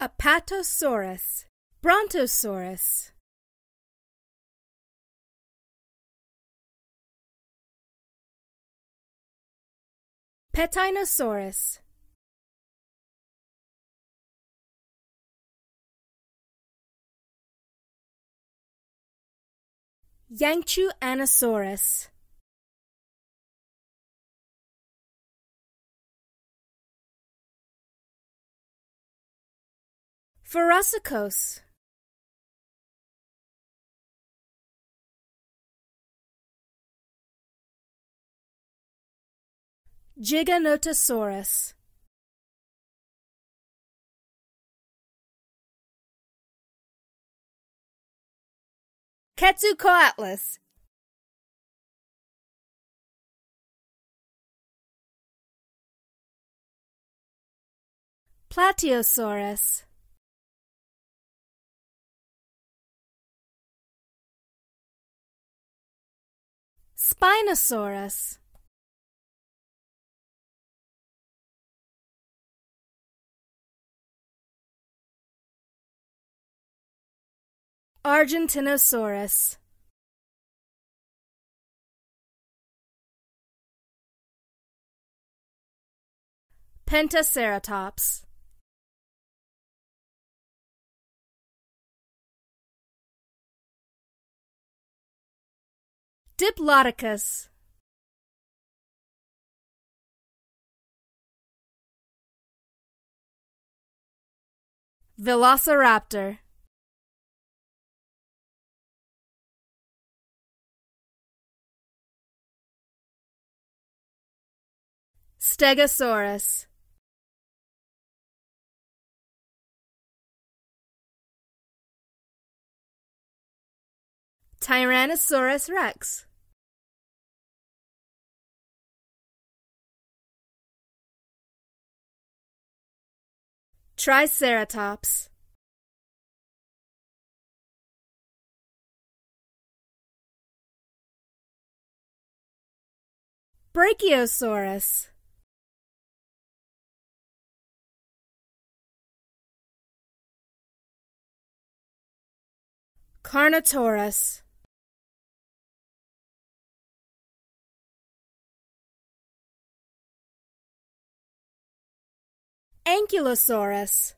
Apatosaurus, Brontosaurus. Petinosaurus. Yangchu Anasaurus Ferrocicos Giganotosaurus Quetzalcoatlus Plateosaurus Spinosaurus Argentinosaurus Pentaceratops Diplodocus Velociraptor Stegosaurus Tyrannosaurus rex Triceratops Brachiosaurus Carnotaurus Ankylosaurus